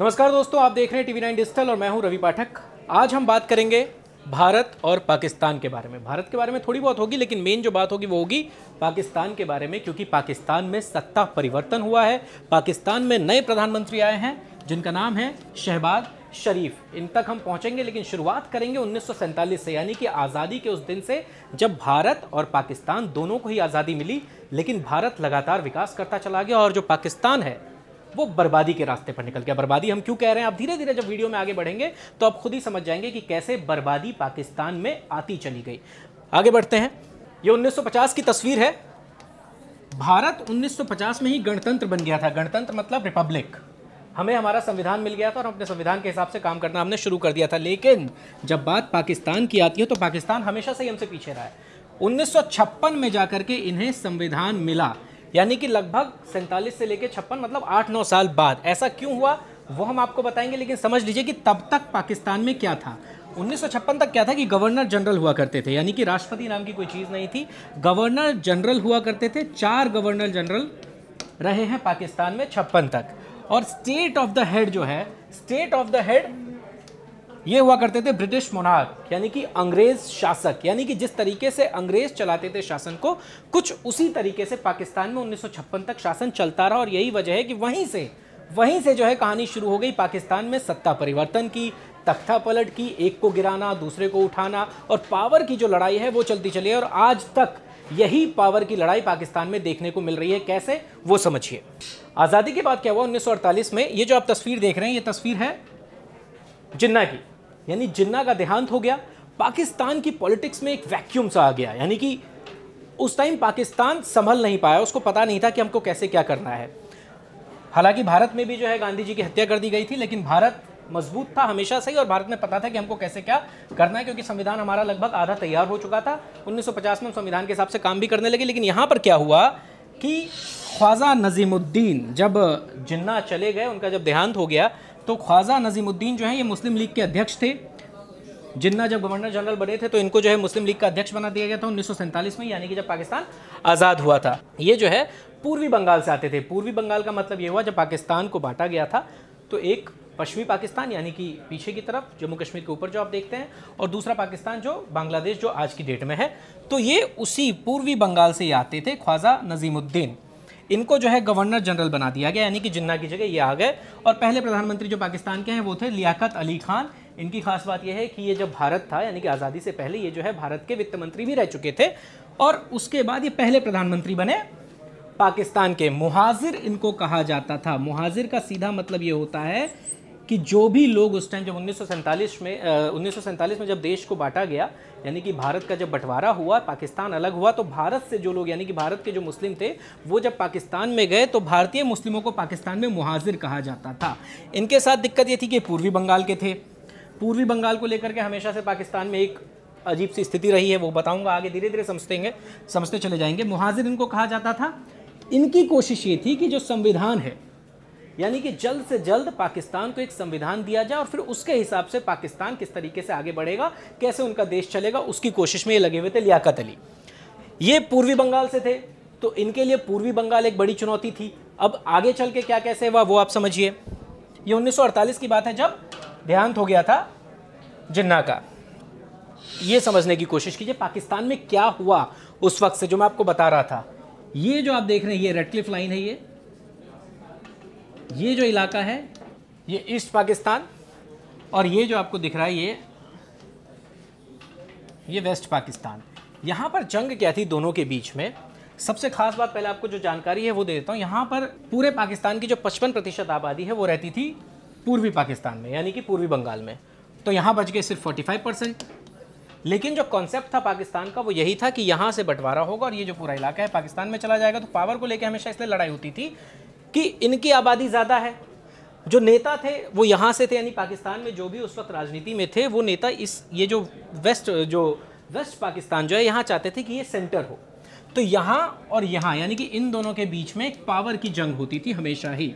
नमस्कार दोस्तों आप देख रहे हैं टीवी नाइन डिजिटल और मैं हूं रवि पाठक आज हम बात करेंगे भारत और पाकिस्तान के बारे में भारत के बारे में थोड़ी बहुत होगी लेकिन मेन जो बात होगी वो होगी पाकिस्तान के बारे में क्योंकि पाकिस्तान में सत्ता परिवर्तन हुआ है पाकिस्तान में नए प्रधानमंत्री आए हैं जिनका नाम है शहबाज शरीफ इन तक हम पहुंचेंगे लेकिन शुरुआत करेंगे उन्नीस से यानी कि आज़ादी के उस दिन से जब भारत और पाकिस्तान दोनों को ही आज़ादी मिली लेकिन भारत लगातार विकास करता चला गया और जो पाकिस्तान है वो बर्बादी के रास्ते पर निकल गया बर्बादी हम क्यों कह रहे हैं आप धीरे धीरे जब वीडियो में आगे बढ़ेंगे तो आप खुद ही समझ जाएंगे कि कैसे बर्बादी पाकिस्तान में आती चली गई आगे बढ़ते हैं ये 1950 की तस्वीर है भारत 1950 में ही गणतंत्र बन गया था गणतंत्र मतलब रिपब्लिक हमें हमारा संविधान मिल गया था और अपने संविधान के हिसाब से काम करना हमने शुरू कर दिया था लेकिन जब बात पाकिस्तान की आती है तो पाकिस्तान हमेशा से ही हमसे पीछे रहा है 1956 में जाकर के इन्हें संविधान मिला यानी कि लगभग सैंतालीस से लेकर छप्पन मतलब आठ नौ साल बाद ऐसा क्यों हुआ वो हम आपको बताएंगे लेकिन समझ लीजिए कि तब तक पाकिस्तान में क्या था 1956 तक क्या था कि गवर्नर जनरल हुआ करते थे यानी कि राष्ट्रपति नाम की कोई चीज़ नहीं थी गवर्नर जनरल हुआ करते थे चार गवर्नर जनरल रहे हैं पाकिस्तान में छप्पन तक और स्टेट ऑफ द हेड जो है स्टेट ऑफ द हेड ये हुआ करते थे ब्रिटिश मोनार्क यानी कि अंग्रेज शासक यानी कि जिस तरीके से अंग्रेज चलाते थे शासन को कुछ उसी तरीके से पाकिस्तान में उन्नीस तक शासन चलता रहा और यही वजह है कि वहीं से वहीं से जो है कहानी शुरू हो गई पाकिस्तान में सत्ता परिवर्तन की तख्ता पलट की एक को गिराना दूसरे को उठाना और पावर की जो लड़ाई है वो चलती चली है और आज तक यही पावर की लड़ाई पाकिस्तान में देखने को मिल रही है कैसे वो समझिए आज़ादी के बाद क्या हुआ 1948 में ये जो आप तस्वीर देख रहे हैं ये तस्वीर है जिन्ना की यानी जिन्ना का देहांत हो गया पाकिस्तान की पॉलिटिक्स में एक वैक्यूम सा आ गया यानी कि उस टाइम पाकिस्तान संभल नहीं पाया उसको पता नहीं था कि हमको कैसे क्या करना है हालांकि भारत में भी जो है गांधी जी की हत्या कर दी गई थी लेकिन भारत मजबूत था हमेशा से ही और भारत में पता था कि हमको कैसे क्या करना है क्योंकि संविधान हमारा लगभग आधा तैयार हो चुका था 1950 में हम संविधान के हिसाब से काम भी करने लगे लेकिन यहाँ पर क्या हुआ कि ख्वाजा नजीमुद्दीन जब जिन्ना चले गए उनका जब देहांत हो गया तो ख्वाजा नजीमुद्दीन जो है ये मुस्लिम लीग के अध्यक्ष थे जिन्ना जब गवर्नर जनरल बने थे तो इनको जो है मुस्लिम लीग का अध्यक्ष बना दिया गया था उन्नीस में यानी कि जब पाकिस्तान आज़ाद हुआ था ये जो है पूर्वी बंगाल से आते थे पूर्वी बंगाल का मतलब ये हुआ जब पाकिस्तान को बांटा गया था तो एक पश्चिमी पाकिस्तान यानी कि पीछे की तरफ जम्मू कश्मीर के ऊपर जो आप देखते हैं और दूसरा पाकिस्तान जो बांग्लादेश जो आज की डेट में है तो ये उसी पूर्वी बंगाल से आते थे ख्वाजा नजीमुद्दीन इनको जो है गवर्नर जनरल बना दिया गया यानी कि जिन्ना की जगह ये आ गए और पहले प्रधानमंत्री जो पाकिस्तान के हैं वो थे लियाकत अली खान इनकी खास बात यह है कि ये जब भारत था यानी कि आज़ादी से पहले ये जो है भारत के वित्त मंत्री भी रह चुके थे और उसके बाद ये पहले प्रधानमंत्री बने पाकिस्तान के मुहाजिर इनको कहा जाता था मुहाजिर का सीधा मतलब ये होता है कि जो भी लोग उस टाइम जब उन्नीस में उन्नीस में जब देश को बांटा गया यानी कि भारत का जब बंटवारा हुआ पाकिस्तान अलग हुआ तो भारत से जो लोग यानी कि भारत के जो मुस्लिम थे वो जब पाकिस्तान में गए तो भारतीय मुस्लिमों को पाकिस्तान में मुहाजिर कहा जाता था इनके साथ दिक्कत ये थी कि पूर्वी बंगाल के थे पूर्वी बंगाल को लेकर के हमेशा से पाकिस्तान में एक अजीब सी स्थिति रही है वो बताऊँगा आगे धीरे धीरे समझतेंगे समझते चले जाएंगे मुहाजिर इनको कहा जाता था इनकी कोशिश ये थी कि जो संविधान है यानी कि जल्द से जल्द पाकिस्तान को एक संविधान दिया जाए और फिर उसके हिसाब से पाकिस्तान किस तरीके से आगे बढ़ेगा कैसे उनका देश चलेगा उसकी कोशिश में ये लगे हुए थे लियाकत अली ये पूर्वी बंगाल से थे तो इनके लिए पूर्वी बंगाल एक बड़ी चुनौती थी अब आगे चल के क्या कैसे हुआ वो आप समझिए ये 1948 की बात है जब देहांत हो गया था जिन्ना का ये समझने की कोशिश कीजिए पाकिस्तान में क्या हुआ उस वक्त से जो मैं आपको बता रहा था ये जो आप देख रहे हैं ये रेडक्लिफ लाइन है ये ये जो इलाका है ये ईस्ट पाकिस्तान और ये जो आपको दिख रहा है ये ये वेस्ट पाकिस्तान यहाँ पर जंग क्या थी दोनों के बीच में सबसे खास बात पहले आपको जो जानकारी है वो दे देता हूँ यहाँ पर पूरे पाकिस्तान की जो पचपन प्रतिशत आबादी है वो रहती थी पूर्वी पाकिस्तान में यानी कि पूर्वी बंगाल में तो यहाँ बच गए सिर्फ 45 परसेंट लेकिन जो कॉन्सेप्ट था पाकिस्तान का वो यही था कि यहाँ से बंटवारा होगा और ये जो पूरा इलाका है पाकिस्तान में चला जाएगा तो पावर को लेकर हमेशा इसलिए लड़ाई होती थी कि इनकी आबादी ज़्यादा है जो नेता थे वो यहाँ से थे यानी पाकिस्तान में जो भी उस वक्त राजनीति में थे वो नेता इस ये जो वेस्ट जो वेस्ट पाकिस्तान जो है यहाँ चाहते थे कि ये सेंटर हो तो यहाँ और यहाँ यानी कि इन दोनों के बीच में एक पावर की जंग होती थी हमेशा ही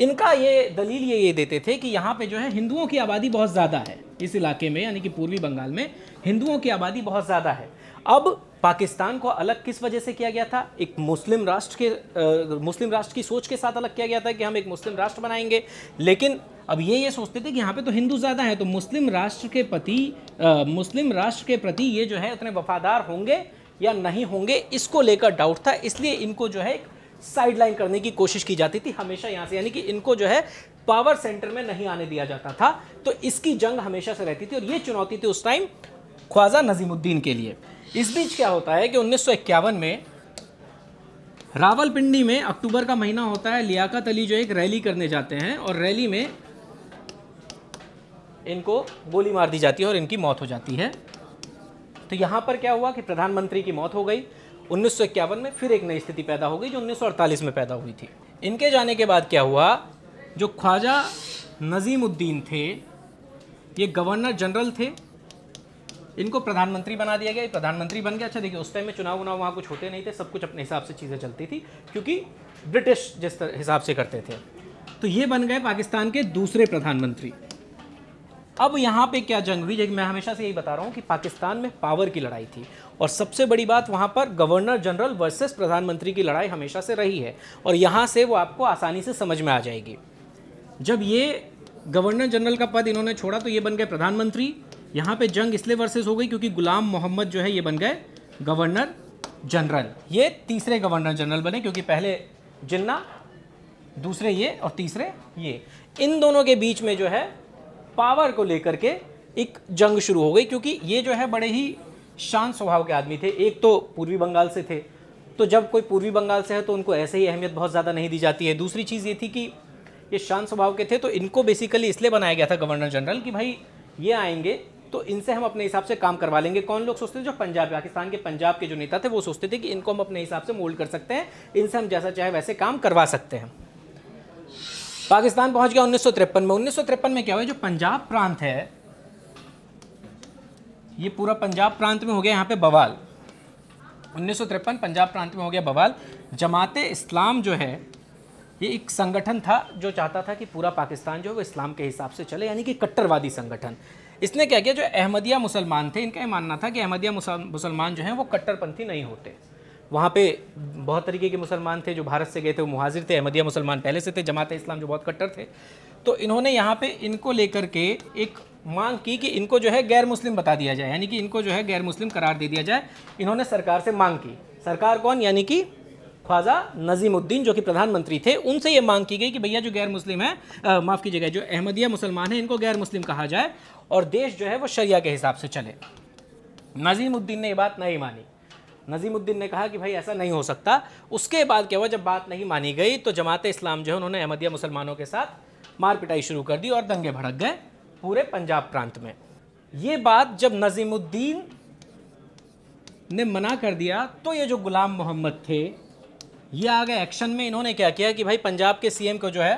इनका ये दलील ये ये देते थे कि यहाँ पे जो है हिंदुओं की आबादी बहुत ज़्यादा है इस इलाके में यानी कि पूर्वी बंगाल में हिंदुओं की आबादी बहुत ज़्यादा है अब पाकिस्तान को अलग किस वजह से किया गया था एक मुस्लिम राष्ट्र के आ, मुस्लिम राष्ट्र की सोच के साथ अलग किया गया था कि हम एक मुस्लिम राष्ट्र बनाएंगे लेकिन अब ये ये सोचते थे कि यहाँ पे तो हिंदू ज़्यादा हैं तो मुस्लिम राष्ट्र के प्रति मुस्लिम राष्ट्र के प्रति ये जो है उतने वफादार होंगे या नहीं होंगे इसको लेकर डाउट था इसलिए इनको जो है साइडलाइन करने की कोशिश की जाती थी हमेशा यहाँ से यानी कि इनको जो है पावर सेंटर में नहीं आने दिया जाता था तो इसकी जंग हमेशा से रहती थी और ये चुनौती थी उस टाइम ख्वाजा नजीमुद्दीन के लिए इस बीच क्या होता है कि उन्नीस में रावलपिंडी में अक्टूबर का महीना होता है लियाकत अली जो एक रैली करने जाते हैं और रैली में इनको गोली मार दी जाती है और इनकी मौत हो जाती है तो यहाँ पर क्या हुआ कि प्रधानमंत्री की मौत हो गई उन्नीस में फिर एक नई स्थिति पैदा हो गई जो उन्नीस में पैदा हुई थी इनके जाने के बाद क्या हुआ जो ख्वाजा नजीमुद्दीन थे ये गवर्नर जनरल थे इनको प्रधानमंत्री बना दिया गया प्रधानमंत्री बन गया अच्छा देखिए उस टाइम में चुनाव उनाव वहाँ कुछ होते नहीं थे सब कुछ अपने हिसाब से चीज़ें चलती थी क्योंकि ब्रिटिश जिस हिसाब से करते थे तो ये बन गए पाकिस्तान के दूसरे प्रधानमंत्री अब यहाँ पे क्या जंग हुई मैं हमेशा से यही बता रहा हूँ कि पाकिस्तान में पावर की लड़ाई थी और सबसे बड़ी बात वहाँ पर गवर्नर जनरल वर्सेस प्रधानमंत्री की लड़ाई हमेशा से रही है और यहाँ से वो आपको आसानी से समझ में आ जाएगी जब ये गवर्नर जनरल का पद इन्होंने छोड़ा तो ये बन गए प्रधानमंत्री यहाँ पे जंग इसलिए वर्सेस हो गई क्योंकि गुलाम मोहम्मद जो है ये बन गए गवर्नर जनरल ये तीसरे गवर्नर जनरल बने क्योंकि पहले जिन्ना दूसरे ये और तीसरे ये इन दोनों के बीच में जो है पावर को लेकर के एक जंग शुरू हो गई क्योंकि ये जो है बड़े ही शांत स्वभाव के आदमी थे एक तो पूर्वी बंगाल से थे तो जब कोई पूर्वी बंगाल से है तो उनको ऐसे ही अहमियत बहुत ज़्यादा नहीं दी जाती है दूसरी चीज़ ये थी कि ये शांत स्वभाव के थे तो इनको बेसिकली इसलिए बनाया गया था गवर्नर जनरल कि भाई ये आएंगे तो इनसे हम अपने हिसाब से काम करवा लेंगे कौन लोग सोचते थे जो पंजाब पाकिस्तान के पंजाब के जो नेता थे वो सोचते थे कि इनको हम अपने हिसाब से मोल्ड कर सकते हैं इनसे हम जैसा चाहे वैसे काम करवा सकते हैं पाकिस्तान पहुंच गया उन्नीस में उन्नीस में क्या हुआ जो पंजाब प्रांत है ये पूरा पंजाब प्रांत में हो गया यहाँ पे बवाल उन्नीस पंजाब प्रांत में हो गया बवाल जमात इस्लाम जो है ये एक संगठन था जो चाहता था कि पूरा पाकिस्तान जो है वो इस्लाम के हिसाब से चले यानी कि कट्टरवादी संगठन इसने क्या किया जो अहमदिया मुसलमान थे इनका ये मानना था कि अहमदिया मुसलमान जो हैं वो कट्टरपंथी नहीं होते वहाँ पे बहुत तरीके के मुसलमान थे जो भारत से गए थे वो मुहाजिर थे अहमदिया मुसलमान पहले से थे जमात इस्लाम जो बहुत कट्टर थे तो इन्होंने यहाँ पे इनको लेकर के एक मांग की कि इनको जो है गैर मुस्लिम बता दिया जाए यानी कि इनको जो है गैर मुस्लिम करार दे दिया जाए इन्होंने सरकार से मांग की सरकार कौन यानी कि ख्वाजा नजीमुद्दीन जो कि प्रधानमंत्री थे उनसे ये मांग की गई कि भैया जो गैर मुस्लिम है माफ़ कीजिएगा जो अहमदिया मुसलमान हैं इनको गैर मुस्लिम कहा जाए और देश जो है वो शरिया के हिसाब से चले नजीमुद्दीन ने ये बात नहीं मानी नजीमुद्दीन ने कहा कि भाई ऐसा नहीं हो सकता उसके बाद क्या हुआ जब बात नहीं मानी गई तो जमात इस्लाम जो है उन्होंने अहमदिया मुसलमानों के साथ मार पिटाई शुरू कर दी और दंगे भड़क गए पूरे पंजाब प्रांत में ये बात जब नजीमुद्दीन ने मना कर दिया तो ये जो गुलाम मोहम्मद थे ये आ गए एक्शन में इन्होंने क्या किया कि भाई पंजाब के सीएम को जो है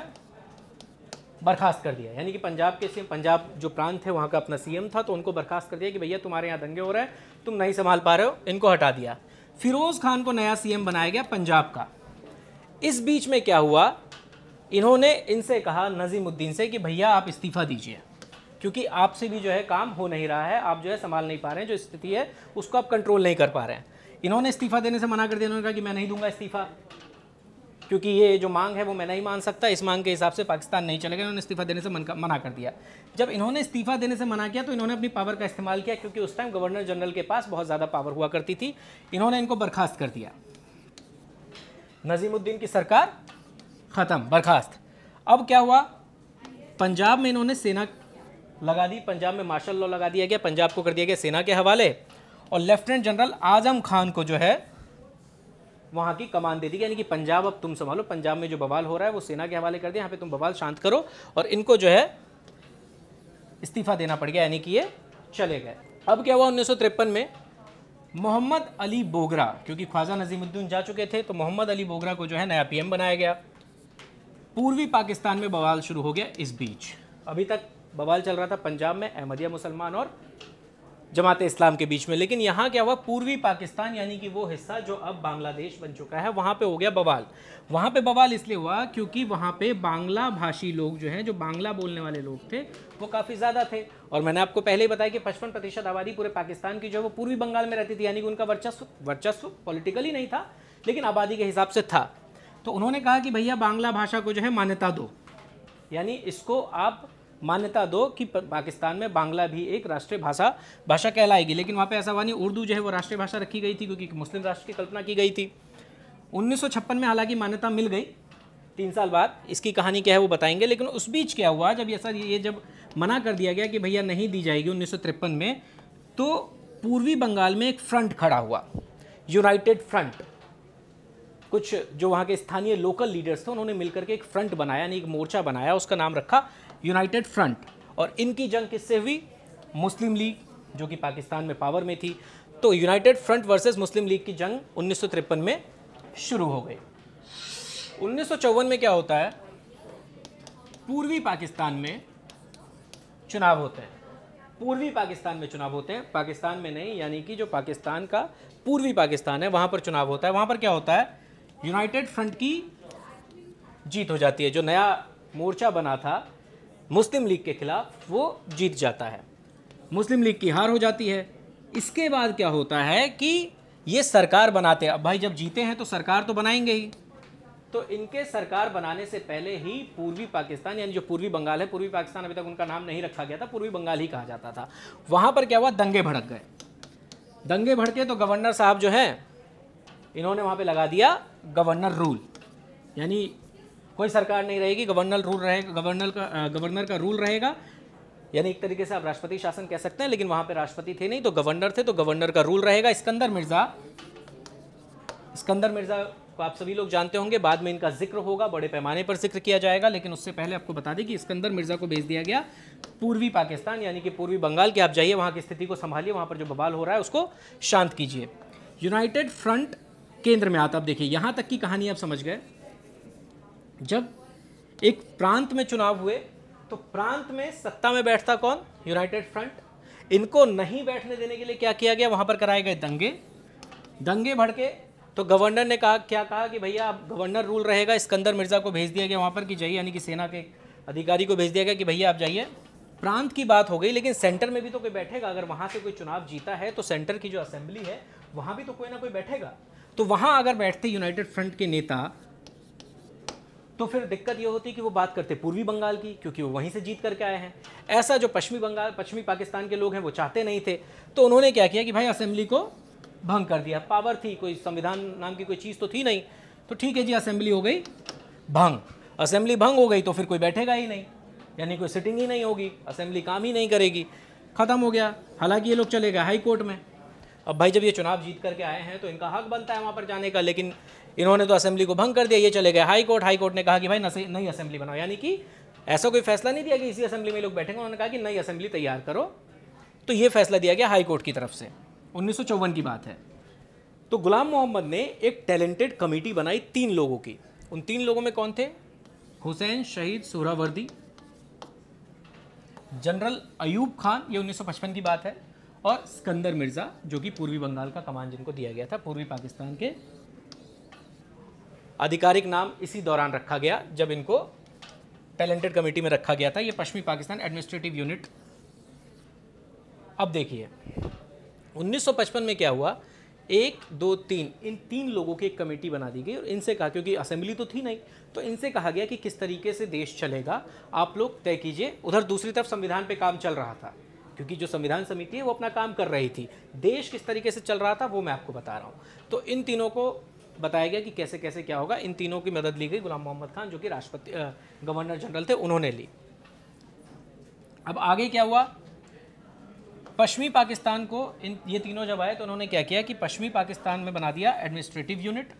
बर्खास्त कर दिया यानी कि पंजाब के सीएम पंजाब जो प्रांत है वहाँ का अपना सीएम था तो उनको बर्खास्त कर दिया कि भैया तुम्हारे यहाँ दंगे हो रहे हैं तुम नहीं संभाल पा रहे हो इनको हटा दिया फिरोज़ खान को नया सी बनाया गया पंजाब का इस बीच में क्या हुआ इन्होंने इनसे कहा नजीमुद्दीन से कि भैया आप इस्तीफ़ा दीजिए क्योंकि आपसे भी जो है काम हो नहीं रहा है आप जो है संभाल नहीं पा रहे हैं जो स्थिति है उसको आप कंट्रोल नहीं कर पा रहे हैं इन्होंने इस्तीफ़ा देने से मना कर दिया इन्होंने कहा कि मैं नहीं दूंगा इस्तीफ़ा क्योंकि ये जो मांग है वो मैं नहीं मान सकता इस मांग के हिसाब से पाकिस्तान नहीं चलेगा इन्होंने इस्तीफ़ा देने से मन मना कर दिया जब इन्होंने इस्तीफ़ा देने से मना किया तो इन्होंने अपनी पावर का इस्तेमाल किया क्योंकि उस टाइम गवर्नर जनरल के पास बहुत ज़्यादा पावर हुआ करती थी इन्होंने इनको बर्खास्त कर दिया नजीमुद्दीन की सरकार ख़त्म बर्खास्त अब क्या हुआ पंजाब में इन्होंने सेना लगा दी पंजाब में मार्शल लॉ लगा दिया गया पंजाब को कर दिया गया सेना के हवाले और लेफ्टिनेंट जनरल आजम खान को जो है वहां की कमान दे दी यानी कि पंजाब अब तुम संभालो पंजाब में जो बवाल हो रहा है वो सेना के हवाले कर दिया यहाँ पे तुम बवाल शांत करो और इनको जो है इस्तीफा देना पड़ गया यानी कि ये चले गए अब क्या हुआ उन्नीस में मोहम्मद अली बोगरा क्योंकि ख्वाजा नजीमुद्दीन जा चुके थे तो मोहम्मद अली बोगरा को जो है नया पीएम बनाया गया पूर्वी पाकिस्तान में बवाल शुरू हो गया इस बीच अभी तक बवाल चल रहा था पंजाब में अहमदिया मुसलमान और जमात इस्लाम के बीच में लेकिन यहाँ क्या हुआ पूर्वी पाकिस्तान यानी कि वो हिस्सा जो अब बांग्लादेश बन चुका है वहाँ पे हो गया बवाल वहाँ पे बवाल इसलिए हुआ क्योंकि वहाँ पे बांग्ला भाषी लोग जो हैं जो बांग्ला बोलने वाले लोग थे वो काफ़ी ज़्यादा थे और मैंने आपको पहले ही बताया कि पचपन प्रतिशत आबादी पूरे पाकिस्तान की जो है वो पूर्वी बंगाल में रहती थी यानी कि उनका वर्चस्व वर्चस्व पॉलिटिकली नहीं था लेकिन आबादी के हिसाब से था तो उन्होंने कहा कि भैया बांग्ला भाषा को जो है मान्यता दो यानी इसको आप मान्यता दो कि पाकिस्तान में बांग्ला भी एक राष्ट्रीय भाषा भाषा कहलाएगी लेकिन वहाँ पे ऐसा हुआ नहीं उर्दू जो है वो राष्ट्रीय भाषा रखी गई थी क्योंकि मुस्लिम राष्ट्र की कल्पना की गई थी उन्नीस में हालांकि मान्यता मिल गई तीन साल बाद इसकी कहानी क्या है वो बताएंगे लेकिन उस बीच क्या हुआ जब ऐसा ये जब मना कर दिया गया कि भैया नहीं दी जाएगी उन्नीस में तो पूर्वी बंगाल में एक फ्रंट खड़ा हुआ यूनाइटेड फ्रंट कुछ जो वहाँ के स्थानीय लोकल लीडर्स थे उन्होंने मिलकर के एक फ्रंट बनाया यानी एक मोर्चा बनाया उसका नाम रखा यूनाइटेड फ्रंट और इनकी जंग किससे हुई मुस्लिम लीग जो कि पाकिस्तान में पावर में थी तो यूनाइटेड फ्रंट वर्सेस मुस्लिम लीग की जंग उन्नीस में शुरू हो गई उन्नीस में क्या होता है पूर्वी पाकिस्तान में चुनाव होते हैं पूर्वी पाकिस्तान में चुनाव होते हैं पाकिस्तान में नहीं यानी कि जो पाकिस्तान का पूर्वी पाकिस्तान है वहाँ पर चुनाव होता है वहाँ पर क्या होता है यूनाइटेड फ्रंट की जीत हो जाती है जो नया मोर्चा बना था मुस्लिम लीग के खिलाफ वो जीत जाता है मुस्लिम लीग की हार हो जाती है इसके बाद क्या होता है कि ये सरकार बनाते हैं अब भाई जब जीते हैं तो सरकार तो बनाएंगे ही तो इनके सरकार बनाने से पहले ही पूर्वी पाकिस्तान यानी जो पूर्वी बंगाल है पूर्वी पाकिस्तान अभी तक उनका नाम नहीं रखा गया था पूर्वी बंगाल ही कहा जाता था वहाँ पर क्या हुआ दंगे भड़क गए दंगे भड़के तो गवर्नर साहब जो हैं इन्होंने वहाँ पे लगा दिया गवर्नर रूल यानी कोई सरकार नहीं रहेगी गवर्नर रूल रहेगा गवर्नर का गवर्नर का रूल रहेगा यानी एक तरीके से आप राष्ट्रपति शासन कह सकते हैं लेकिन वहां पे राष्ट्रपति थे नहीं तो गवर्नर थे तो गवर्नर का रूल रहेगा स्कंदर मिर्ज़ा स्कंदर मिर्ज़ा को आप सभी लोग जानते होंगे बाद में इनका जिक्र होगा बड़े पैमाने पर जिक्र किया जाएगा लेकिन उससे पहले आपको बता दें कि स्कंदर मिर्ज़ा को भेज दिया गया पूर्वी पाकिस्तान यानी कि पूर्वी बंगाल के आप जाइए वहाँ की स्थिति को संभालिए वहाँ पर जो बवाल हो रहा है उसको शांत कीजिए यूनाइटेड फ्रंट केंद्र में आता आप देखिए यहाँ तक की कहानी आप समझ गए जब एक प्रांत में चुनाव हुए तो प्रांत में सत्ता में बैठता कौन यूनाइटेड फ्रंट इनको नहीं बैठने देने के लिए क्या किया गया वहाँ पर कराए गए दंगे दंगे भड़के तो गवर्नर ने कहा क्या कहा कि भैया आप गवर्नर रूल रहेगा इसकंदर मिर्ज़ा को भेज दिया गया वहाँ पर कि जाइए यानी कि सेना के अधिकारी को भेज दिया गया कि भैया आप जाइए प्रांत की बात हो गई लेकिन सेंटर में भी तो कोई बैठेगा अगर वहाँ से कोई चुनाव जीता है तो सेंटर की जो असेंबली है वहाँ भी तो कोई ना कोई बैठेगा तो वहाँ अगर बैठते यूनाइटेड फ्रंट के नेता तो फिर दिक्कत ये होती है कि वो बात करते पूर्वी बंगाल की क्योंकि वो वहीं से जीत करके आए हैं ऐसा जो पश्चिमी बंगाल पश्चिमी पाकिस्तान के लोग हैं वो चाहते नहीं थे तो उन्होंने क्या किया कि भाई असेंबली को भंग कर दिया पावर थी कोई संविधान नाम की कोई चीज़ तो थी नहीं तो ठीक है जी असेंबली हो गई भंग असेंबली भंग हो गई तो फिर कोई बैठेगा ही नहीं यानी कोई सिटिंग ही नहीं होगी असेंबली काम ही नहीं करेगी ख़त्म हो गया हालांकि ये लोग चले गए हाई कोर्ट में अब भाई जब ये चुनाव जीत करके आए हैं तो इनका हक बनता है वहाँ पर जाने का लेकिन इन्होंने तो असेंबली को भंग कर दिया ये चले गए हाई कोर्ट हाई कोर्ट ने कहा कि भाई नई असेंबली बनाओ यानी कि ऐसा कोई फैसला नहीं दिया कि इसी असेंबली में लोग बैठेंगे उन्होंने कहा कि नई असेंबली तैयार करो तो ये फैसला दिया गया हाई कोर्ट की तरफ से उन्नीस की बात है तो गुलाम मोहम्मद ने एक टैलेंटेड कमेटी बनाई तीन लोगों की उन तीन लोगों में कौन थे हुसैन शहीद सोरावर्दी जनरल अयूब खान ये 1955 की बात है और सिकंदर मिर्ज़ा जो कि पूर्वी बंगाल का कमान जिनको दिया गया था पूर्वी पाकिस्तान के आधिकारिक नाम इसी दौरान रखा गया जब इनको टैलेंटेड कमेटी में रखा गया था ये पश्चिमी पाकिस्तान एडमिनिस्ट्रेटिव यूनिट अब देखिए 1955 में क्या हुआ एक दो तीन इन तीन लोगों की एक कमेटी बना दी गई और इनसे कहा क्योंकि असेंबली तो थी नहीं तो इनसे कहा गया कि किस तरीके से देश चलेगा आप लोग तय कीजिए उधर दूसरी तरफ संविधान पे काम चल रहा था क्योंकि जो संविधान समिति है वो अपना काम कर रही थी देश किस तरीके से चल रहा था वो मैं आपको बता रहा हूँ तो इन तीनों को बताया गया कि कैसे कैसे क्या होगा इन तीनों की मदद ली गई गुलाम मोहम्मद खान जो कि राष्ट्रपति गवर्नर जनरल थे उन्होंने ली अब आगे क्या हुआ पश्चिमी पाकिस्तान को इन ये तीनों जब आए तो उन्होंने क्या किया कि पश्चिमी पाकिस्तान में बना दिया एडमिनिस्ट्रेटिव यूनिट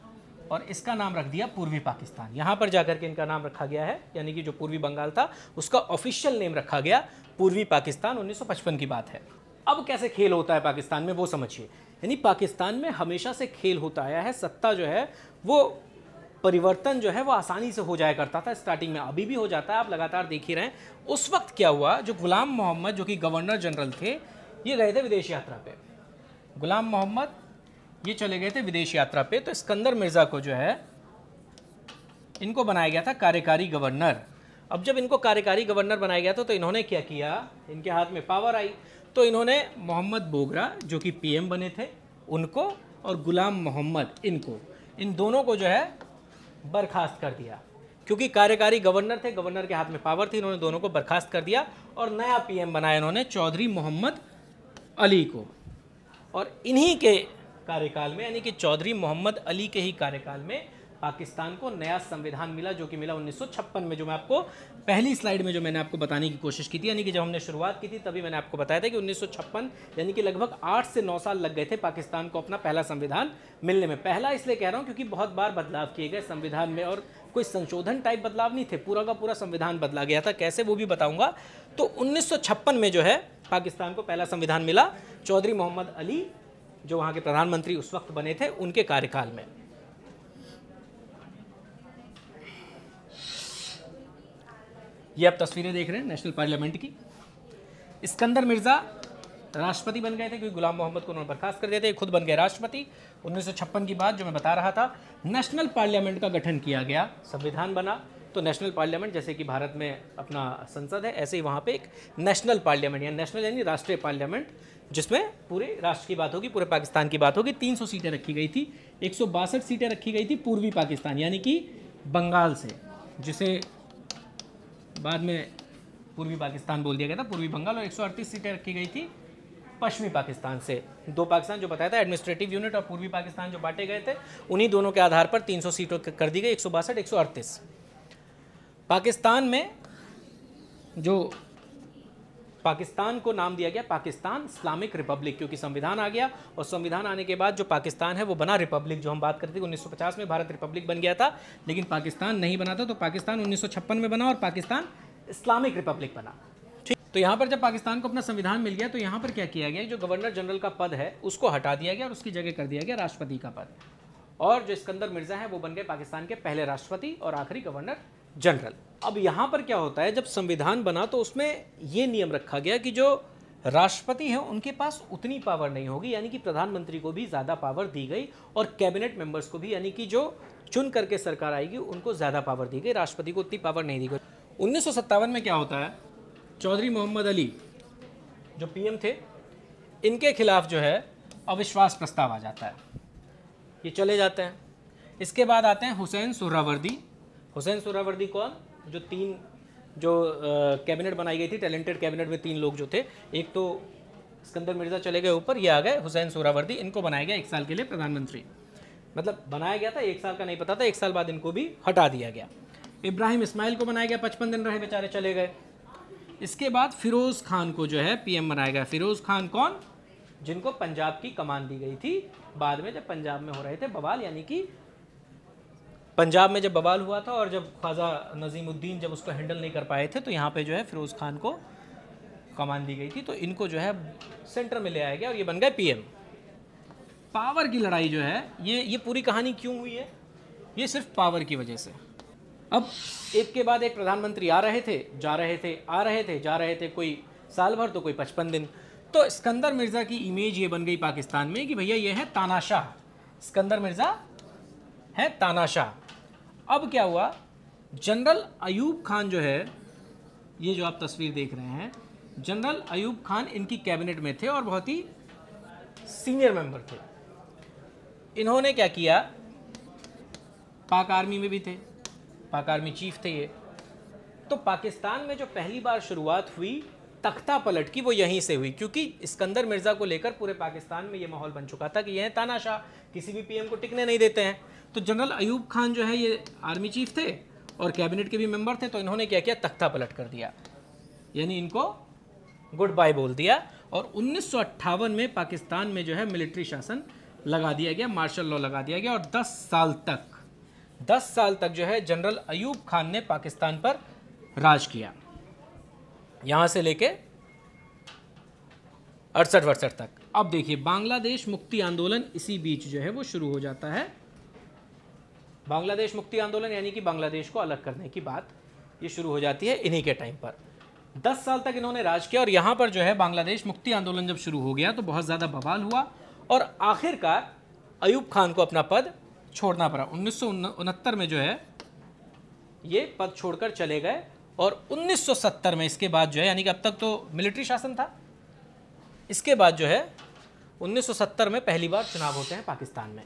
और इसका नाम रख दिया पूर्वी पाकिस्तान यहाँ पर जाकर के इनका नाम रखा गया है यानी कि जो पूर्वी बंगाल था उसका ऑफिशियल नेम रखा गया पूर्वी पाकिस्तान 1955 की बात है अब कैसे खेल होता है पाकिस्तान में वो समझिए यानी पाकिस्तान में हमेशा से खेल होता आया है सत्ता जो है वो परिवर्तन जो है वो आसानी से हो जाया करता था स्टार्टिंग में अभी भी हो जाता है आप लगातार देख ही रहे हैं उस वक्त क्या हुआ जो गुलाम मोहम्मद जो कि गवर्नर जनरल थे ये गए थे विदेश यात्रा पे गुलाम मोहम्मद ये चले गए थे विदेश यात्रा पे तो स्कंदर मिर्ज़ा को जो है इनको बनाया गया था कार्यकारी गवर्नर अब जब इनको कार्यकारी गवर्नर बनाया गया था तो इन्होंने क्या किया इनके हाथ में पावर आई तो इन्होंने मोहम्मद बोगरा जो कि पीएम बने थे उनको और गुलाम मोहम्मद इनको इन दोनों को जो है बर्खास्त कर दिया क्योंकि कार्यकारी गवर्नर थे गवर्नर के हाथ में पावर थी इन्होंने दोनों को बर्खास्त कर दिया और नया पीएम बनाया इन्होंने चौधरी मोहम्मद अली को और इन्हीं के कार्यकाल में यानी कि चौधरी मोहम्मद अली के ही कार्यकाल में पाकिस्तान को नया संविधान मिला जो कि मिला 1956 में जो मैं आपको पहली स्लाइड में जो मैंने आपको बताने की कोशिश की थी यानी कि जब हमने शुरुआत की थी तभी मैंने आपको बताया था कि 1956 यानी कि लगभग आठ से नौ साल लग गए थे पाकिस्तान को अपना पहला संविधान मिलने में पहला इसलिए कह रहा हूँ क्योंकि बहुत बार बदलाव किए गए संविधान में और कोई संशोधन टाइप बदलाव नहीं थे पूरा का पूरा संविधान बदला गया था कैसे वो भी बताऊँगा तो उन्नीस में जो है पाकिस्तान को पहला संविधान मिला चौधरी मोहम्मद अली जो वहाँ के प्रधानमंत्री उस वक्त बने थे उनके कार्यकाल में ये आप तस्वीरें देख रहे हैं नेशनल पार्लियामेंट की इस्कंदर मिर्ज़ा राष्ट्रपति बन गए थे क्योंकि गुलाम मोहम्मद को उन्होंने बर्खास्त कर दिया था खुद बन गए राष्ट्रपति उन्नीस की बात जो मैं बता रहा था नेशनल पार्लियामेंट का गठन किया गया संविधान बना तो नेशनल पार्लियामेंट जैसे कि भारत में अपना संसद है ऐसे ही वहाँ पे एक नेशनल पार्लियामेंट या नेशनल यानी राष्ट्रीय पार्लियामेंट जिसमें पूरे राष्ट्र की बात होगी पूरे पाकिस्तान की बात होगी 300 सीटें रखी गई थी एक सीटें रखी गई थी पूर्वी पाकिस्तान यानी कि बंगाल से जिसे बाद में पूर्वी पाकिस्तान बोल दिया गया था पूर्वी बंगाल और एक सीटें रखी गई थी पश्चिमी पाकिस्तान से दो पाकिस्तान जो बताया था एडमिनिस्ट्रेटिव यूनिट और पूर्वी पाकिस्तान जो बांटे गए थे उन्हीं दोनों के आधार पर 300 सीटों कर दी गई एक सौ पाकिस्तान में जो पाकिस्तान को नाम दिया गया पाकिस्तान इस्लामिक रिपब्लिक क्योंकि संविधान आ गया और संविधान आने के बाद जो पाकिस्तान है वो बना रिपब्लिक जो हम बात करते थे 1950 में भारत रिपब्लिक बन गया था लेकिन पाकिस्तान नहीं बना था तो पाकिस्तान उन्नीस में बना और पाकिस्तान इस्लामिक रिपब्लिक बना ठीक तो यहाँ पर जब पाकिस्तान को अपना संविधान मिल गया तो यहाँ पर क्या किया गया जो गवर्नर जनरल का पद है उसको हटा दिया गया और उसकी जगह कर दिया गया राष्ट्रपति का पद और जो स्कंदर मिर्ज़ा है वो बन गए पाकिस्तान के पहले राष्ट्रपति और आखिरी गवर्नर जनरल अब यहाँ पर क्या होता है जब संविधान बना तो उसमें ये नियम रखा गया कि जो राष्ट्रपति हैं उनके पास उतनी पावर नहीं होगी यानी कि प्रधानमंत्री को भी ज़्यादा पावर दी गई और कैबिनेट मेंबर्स को भी यानी कि जो चुन करके सरकार आएगी उनको ज़्यादा पावर दी गई राष्ट्रपति को उतनी पावर नहीं दी गई उन्नीस में क्या होता है चौधरी मोहम्मद अली जो पी थे इनके खिलाफ जो है अविश्वास प्रस्ताव आ जाता है ये चले जाते हैं इसके बाद आते हैं हुसैन सुर्रावर्दी हुसैन सोरावर्दी कौन जो तीन जो कैबिनेट बनाई गई थी टैलेंटेड कैबिनेट में तीन लोग जो थे एक तो सिकंदर मिर्ज़ा चले गए ऊपर ये आ गए हुसैन सोरावर्दी इनको बनाया गया एक साल के लिए प्रधानमंत्री मतलब बनाया गया था एक साल का नहीं पता था एक साल बाद इनको भी हटा दिया गया इब्राहिम इस्माइल को बनाया गया पचपन दिन रहे बेचारे चले गए इसके बाद फिरोज़ खान को जो है पीएम बनाया गया फिरोज़ खान कौन जिनको पंजाब की कमान दी गई थी बाद में जब पंजाब में हो रहे थे बवाल यानी कि पंजाब में जब बवाल हुआ था और जब ख्वाजा नजीमुद्दीन जब उसको हैंडल नहीं कर पाए थे तो यहाँ पे जो है फिरोज़ खान को कमान दी गई थी तो इनको जो है सेंटर में ले आया गया और ये बन गए पीएम पावर की लड़ाई जो है ये ये पूरी कहानी क्यों हुई है ये सिर्फ पावर की वजह से अब एक के बाद एक प्रधानमंत्री आ रहे थे जा रहे थे आ रहे थे जा रहे थे कोई साल भर तो कोई पचपन दिन तो सिकंदर मिर्ज़ा की इमेज ये बन गई पाकिस्तान में कि भैया ये है तानाशाह सिकंदर मिर्ज़ा है तानाशाह अब क्या हुआ जनरल अयूब खान जो है ये जो आप तस्वीर देख रहे हैं जनरल अयूब खान इनकी कैबिनेट में थे और बहुत ही सीनियर मेंबर थे इन्होंने क्या किया पाक आर्मी में भी थे पाक आर्मी चीफ थे ये तो पाकिस्तान में जो पहली बार शुरुआत हुई तख्ता पलट की वो यहीं से हुई क्योंकि इसकंदर मिर्ज़ा को लेकर पूरे पाकिस्तान में ये माहौल बन चुका था कि यह तानाशाह किसी भी पीएम को टिकने नहीं देते हैं तो जनरल अयूब खान जो है ये आर्मी चीफ थे और कैबिनेट के भी मेंबर थे तो इन्होंने क्या किया तख्ता पलट कर दिया यानी इनको गुड बाय बोल दिया और उन्नीस में पाकिस्तान में जो है मिलिट्री शासन लगा दिया गया मार्शल लॉ लगा दिया गया और दस साल तक दस साल तक जो है जनरल अयूब खान ने पाकिस्तान पर राज किया यहाँ से लेके अड़सठ अड़सठ तक अब देखिए बांग्लादेश मुक्ति आंदोलन इसी बीच जो है वो शुरू हो जाता है बांग्लादेश मुक्ति आंदोलन यानी कि बांग्लादेश को अलग करने की बात ये शुरू हो जाती है इन्हीं के टाइम पर दस साल तक इन्होंने राज किया और यहाँ पर जो है बांग्लादेश मुक्ति आंदोलन जब शुरू हो गया तो बहुत ज़्यादा बवाल हुआ और आखिरकार अयूब खान को अपना पद छोड़ना पड़ा उन्नीस में जो है ये पद छोड़कर चले गए और 1970 में इसके बाद जो है यानी कि अब तक तो मिलिट्री शासन था इसके बाद जो है 1970 में पहली बार चुनाव होते हैं पाकिस्तान में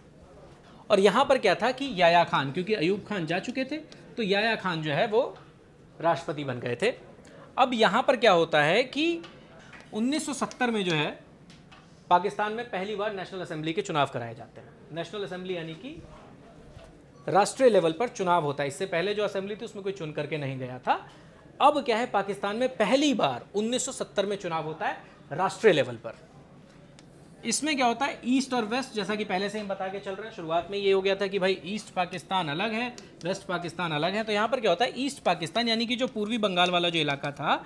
और यहाँ पर क्या था कि याया खान क्योंकि अयूब खान जा चुके थे तो याया खान जो है वो राष्ट्रपति बन गए थे अब यहाँ पर क्या होता है कि 1970 में जो है पाकिस्तान में पहली बार नेशनल असेंबली के चुनाव कराए जाते हैं नेशनल असेंबली यानी कि राष्ट्रीय लेवल पर चुनाव होता है इससे पहले जो असेंबली थी उसमें कोई चुन करके नहीं गया था अब क्या है पाकिस्तान में पहली बार 1970 में चुनाव होता है राष्ट्रीय लेवल पर इसमें क्या होता है ईस्ट और वेस्ट जैसा कि पहले से हम बता के चल रहे हैं शुरुआत में ये हो गया था कि भाई ईस्ट पाकिस्तान अलग है वेस्ट पाकिस्तान अलग है तो यहाँ पर क्या होता है ईस्ट पाकिस्तान यानी कि जो पूर्वी बंगाल वाला जो इलाका था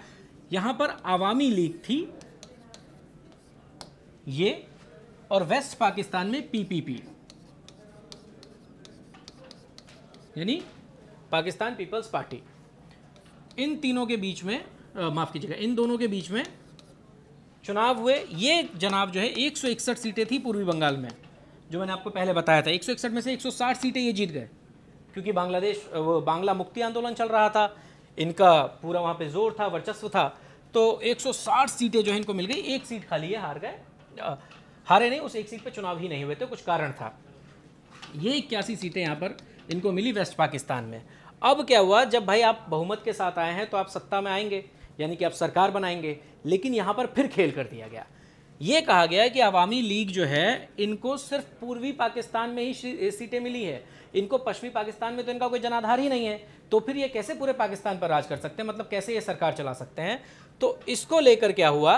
यहाँ पर आवामी लीग थी ये और वेस्ट पाकिस्तान में पीपीपी यानी पाकिस्तान पीपल्स पार्टी इन तीनों के बीच में माफ़ कीजिएगा इन दोनों के बीच में चुनाव हुए ये जनाब जो है एक सीटें थी पूर्वी बंगाल में जो मैंने आपको पहले बताया था एक में से 160 सीटें ये जीत गए क्योंकि बांग्लादेश वो बांग्ला मुक्ति आंदोलन चल रहा था इनका पूरा वहाँ पे जोर था वर्चस्व था तो 160 सीटें जो है इनको मिल गई एक सीट खाली है हार गए हारे नहीं उस एक सीट पर चुनाव ही नहीं हुए थे कुछ कारण था ये इक्यासी सीटें यहाँ पर इनको मिली वेस्ट पाकिस्तान में अब क्या हुआ जब भाई आप बहुमत के साथ आए हैं तो आप सत्ता में आएंगे यानी कि आप सरकार बनाएंगे लेकिन यहाँ पर फिर खेल कर दिया गया ये कहा गया कि अवामी लीग जो है इनको सिर्फ पूर्वी पाकिस्तान में ही सीटें मिली है इनको पश्चिमी पाकिस्तान में तो इनका कोई जनाधार ही नहीं है तो फिर ये कैसे पूरे पाकिस्तान पर राज कर सकते हैं मतलब कैसे ये सरकार चला सकते हैं तो इसको लेकर क्या हुआ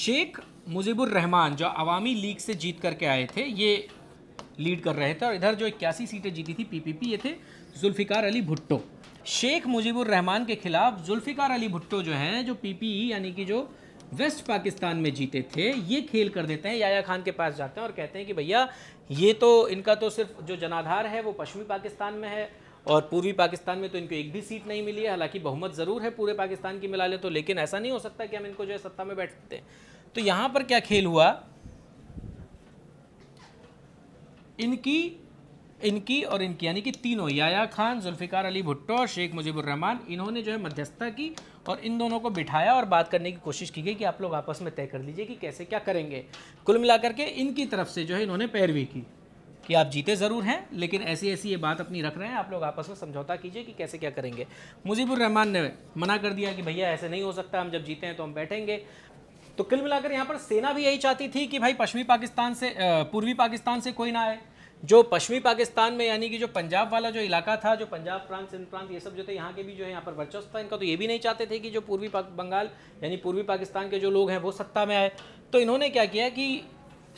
शेख मुजीबुर रहमान जो अवामी लीग से जीत करके आए थे ये लीड कर रहे थे और इधर जो इक्यासी सीटें जीती थी पीपीपी ये थे जुल्फ़िकार अली भुट्टो शेख मुजीबुर रहमान के खिलाफ जुल्फ़िकार अली भुट्टो जो हैं जो पीपीई e यानी कि जो वेस्ट पाकिस्तान में जीते थे ये खेल कर देते हैं याया खान के पास जाते हैं और कहते हैं कि भैया ये तो इनका तो सिर्फ जो जनाधार है वो पश्चिमी पाकिस्तान में है और पूर्वी पाकिस्तान में तो इनको एक भी सीट नहीं मिली है हालांकि बहुमत ज़रूर है पूरे पाकिस्तान की मिला ले तो लेकिन ऐसा नहीं हो सकता कि हम इनको जो है सत्ता में बैठ सकते हैं तो यहाँ पर क्या खेल हुआ इनकी इनकी और इनकी यानी कि तीनों याया खान जुल्फ़िकार अली भुट्टो और शेख मुजीबुररहमान इन्होंने जो है मध्यस्थता की और इन दोनों को बिठाया और बात करने की कोशिश की गई कि आप लोग आपस में तय कर लीजिए कि कैसे क्या करेंगे कुल मिलाकर के इनकी तरफ से जो है इन्होंने पैरवी की कि आप जीते ज़रूर हैं लेकिन ऐसी ऐसी ये बात अपनी रख रहे हैं आप लोग आपस में समझौता कीजिए कि कैसे क्या करेंगे मुजीबुर रहमान ने मना कर दिया कि भैया ऐसे नहीं हो सकता हम जब जीते हैं तो हम बैठेंगे तो कुल मिलाकर यहाँ पर सेना भी यही चाहती थी कि भाई पश्चिमी पाकिस्तान से पूर्वी पाकिस्तान से कोई ना आए जो पश्चिमी पाकिस्तान में यानी कि जो पंजाब वाला जो इलाका था जो पंजाब प्रांत सिंध प्रांत ये सब जो थे यहाँ के भी जो है यहाँ पर वर्चस्व था इनका तो ये भी नहीं चाहते थे कि जो पूर्वी बंगाल यानी पूर्वी पाकिस्तान के जो लोग हैं वो सत्ता में आए तो इन्होंने क्या किया कि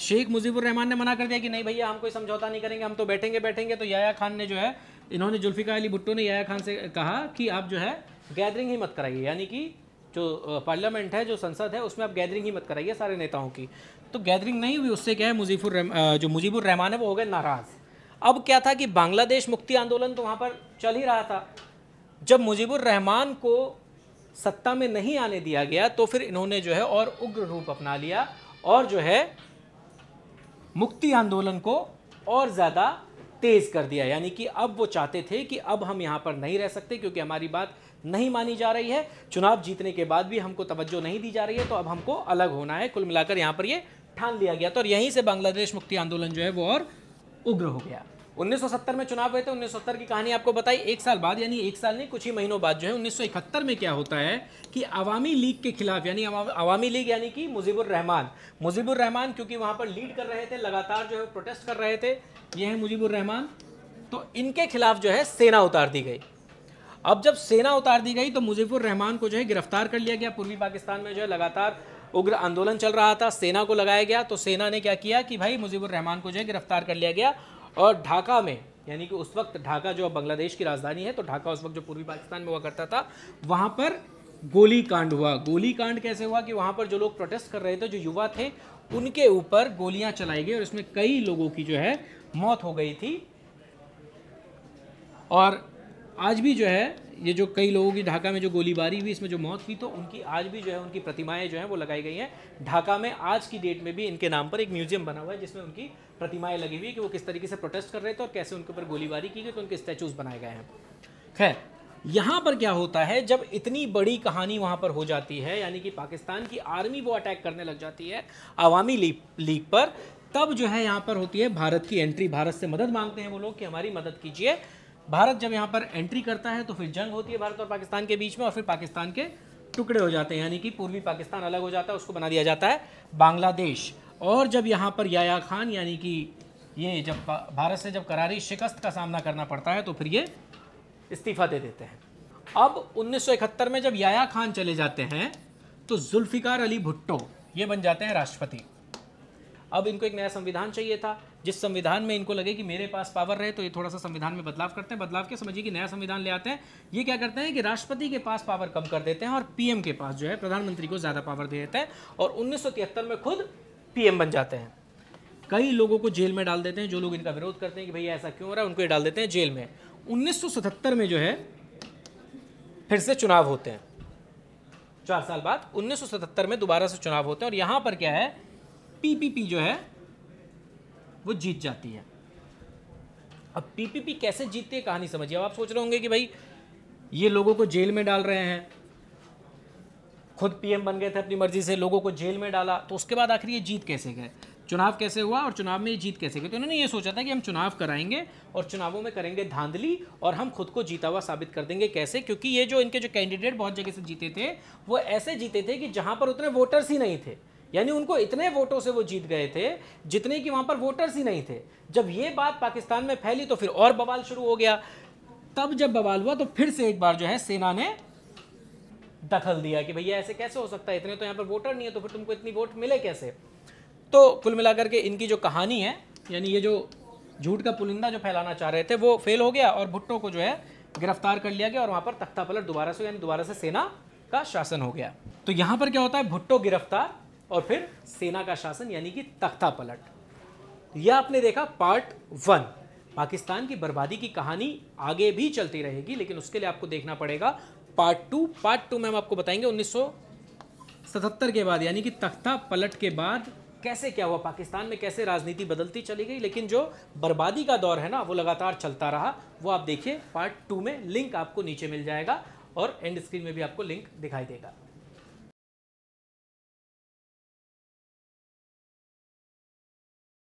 शेख मुजीबुर रहमान ने मना कर दिया कि नहीं भैया हम कोई समझौता नहीं करेंगे हम तो बैठेंगे बैठेंगे तो याया खान ने जो है इन्होंने जुल्फ़िकार अली भुट्टो ने याया खान से कहा कि आप जो है गैदरिंग ही मत कराइए यानी कि जो पार्लियामेंट है जो संसद है उसमें आप गैदरिंग ही मत कराइए सारे नेताओं की तो गैदरिंग नहीं हुई उससे क्या है मुजीफुर जो मुजीबुर रहमान है वो हो गए नाराज़ अब क्या था कि बांग्लादेश मुक्ति आंदोलन तो वहाँ पर चल ही रहा था जब मुजीबुर रहमान को सत्ता में नहीं आने दिया गया तो फिर इन्होंने जो है और उग्र रूप अपना लिया और जो है मुक्ति आंदोलन को और ज़्यादा तेज़ कर दिया यानी कि अब वो चाहते थे कि अब हम यहाँ पर नहीं रह सकते क्योंकि हमारी बात नहीं मानी जा रही है चुनाव जीतने के बाद भी हमको तवज्जो नहीं दी जा रही है तो अब हमको अलग होना है कुल मिलाकर यहाँ पर ये ठान लिया गया तो और यहीं से बांग्लादेश मुक्ति आंदोलन जो है वो और उग्र हो गया 1970 में चुनाव हुए थे 1970 की कहानी आपको बताई एक साल बाद यानी एक साल नहीं कुछ ही महीनों बाद जो है 1971 में क्या होता है कि अवामी लीग के खिलाफ यानी अवामी लीग यानी कि मुजीबुर रहमान मुजीबुर रहमान क्योंकि वहां पर लीड कर रहे थे लगातार जो है प्रोटेस्ट कर रहे थे ये है मुजीबुर रहमान तो इनके खिलाफ जो है सेना उतार दी गई अब जब सेना उतार दी गई तो मुजीफुर रहमान को जो है गिरफ्तार कर लिया गया पूर्वी पाकिस्तान में जो है लगातार उग्र आंदोलन चल रहा था सेना को लगाया गया तो सेना ने क्या किया कि भाई मुजीबुर रहमान को जो है गिरफ्तार कर लिया गया और ढाका में यानी कि उस वक्त ढाका जो बांग्लादेश की राजधानी है तो ढाका उस वक्त जो पूर्वी पाकिस्तान में हुआ करता था वहाँ पर गोली कांड हुआ गोली कांड कैसे हुआ कि वहाँ पर जो लोग प्रोटेस्ट कर रहे थे जो युवा थे उनके ऊपर गोलियाँ चलाई गई और इसमें कई लोगों की जो है मौत हो गई थी और आज भी जो है ये जो कई लोगों की ढाका में जो गोलीबारी हुई इसमें जो मौत हुई तो उनकी आज भी जो है उनकी प्रतिमाएं जो है वो लगाई गई हैं ढाका में आज की डेट में भी इनके नाम पर एक म्यूजियम बना हुआ है जिसमें उनकी प्रतिमाएं लगी हुई कि वो किस तरीके से प्रोटेस्ट कर रहे थे और कैसे उनके ऊपर गोलीबारी की गई तो उनके स्टैचूज़ बनाए गए हैं खैर यहाँ पर क्या होता है जब इतनी बड़ी कहानी वहाँ पर हो जाती है यानी कि पाकिस्तान की आर्मी वो अटैक करने लग जाती है आवामी लीग पर तब जो है यहाँ पर होती है भारत की एंट्री भारत से मदद मांगते हैं वो लोग कि हमारी मदद कीजिए भारत जब यहाँ पर एंट्री करता है तो फिर जंग होती है भारत और पाकिस्तान के बीच में और फिर पाकिस्तान के टुकड़े हो जाते हैं यानी कि पूर्वी पाकिस्तान अलग हो जाता है उसको बना दिया जाता है बांग्लादेश और जब यहाँ पर याया खान यानी कि ये जब भारत से जब करारी शिकस्त का सामना करना पड़ता है तो फिर ये इस्तीफा दे देते हैं अब 1971 में जब याया खान चले जाते हैं तो जुल्फ़िकार अली भुट्टो ये बन जाते हैं राष्ट्रपति अब इनको एक नया संविधान चाहिए था जिस संविधान में इनको लगे कि मेरे पास पावर रहे तो ये थोड़ा सा संविधान में बदलाव करते हैं बदलाव के समझिए कि नया संविधान ले आते हैं ये क्या करते हैं कि राष्ट्रपति के पास पावर कम कर देते हैं और पीएम के पास जो है प्रधानमंत्री को ज़्यादा पावर दे देते हैं और उन्नीस में खुद पीएम बन जाते हैं कई लोगों को जेल में डाल देते हैं जो लोग इनका विरोध करते हैं कि भैया ऐसा क्यों हो रहा है उनको ये डाल देते हैं जेल में उन्नीस में जो है फिर से चुनाव होते हैं चार साल बाद उन्नीस में दोबारा से चुनाव होते हैं और यहाँ पर क्या है पीपीपी जो है वो जीत जाती है अब पीपीपी कैसे जीतती है कहानी समझिए अब आप सोच रहे होंगे कि भाई ये लोगों को जेल में डाल रहे हैं खुद पीएम बन गए थे अपनी मर्जी से लोगों को जेल में डाला तो उसके बाद आखिर ये जीत कैसे गए चुनाव कैसे हुआ और चुनाव में ये जीत कैसे गई तो उन्होंने ये सोचा था कि हम चुनाव कराएंगे और चुनावों में करेंगे धांधली और हम खुद को जीता हुआ साबित कर देंगे कैसे क्योंकि ये जो इनके जो कैंडिडेट बहुत जगह से जीते थे वो ऐसे जीते थे कि जहाँ पर उतने वोटर्स ही नहीं थे यानी उनको इतने वोटों से वो जीत गए थे जितने कि वहाँ पर वोटर्स ही नहीं थे जब ये बात पाकिस्तान में फैली तो फिर और बवाल शुरू हो गया तब जब बवाल हुआ तो फिर से एक बार जो है सेना ने दखल दिया कि भैया ऐसे कैसे हो सकता है इतने तो यहाँ पर वोटर नहीं है तो फिर तुमको इतनी वोट मिले कैसे तो कुल मिलाकर के इनकी जो कहानी है यानी ये जो झूठ का पुलिंदा जो फैलाना चाह रहे थे वो फेल हो गया और भुट्टो को जो है गिरफ्तार कर लिया गया और वहाँ पर तख्ता पलट दोबारा से यानी दोबारा से सेना का शासन हो गया तो यहाँ पर क्या होता है भुट्टो गिरफ्तार और फिर सेना का शासन यानी कि तख्ता पलट यह आपने देखा पार्ट वन पाकिस्तान की बर्बादी की कहानी आगे भी चलती रहेगी लेकिन उसके लिए आपको देखना पड़ेगा पार्ट टू पार्ट टू में हम आपको बताएंगे 1977 के बाद यानी कि तख्ता पलट के बाद कैसे क्या हुआ पाकिस्तान में कैसे राजनीति बदलती चली गई लेकिन जो बर्बादी का दौर है ना वो लगातार चलता रहा वो आप देखिए पार्ट टू में लिंक आपको नीचे मिल जाएगा और एंड स्क्रीन में भी आपको लिंक दिखाई देगा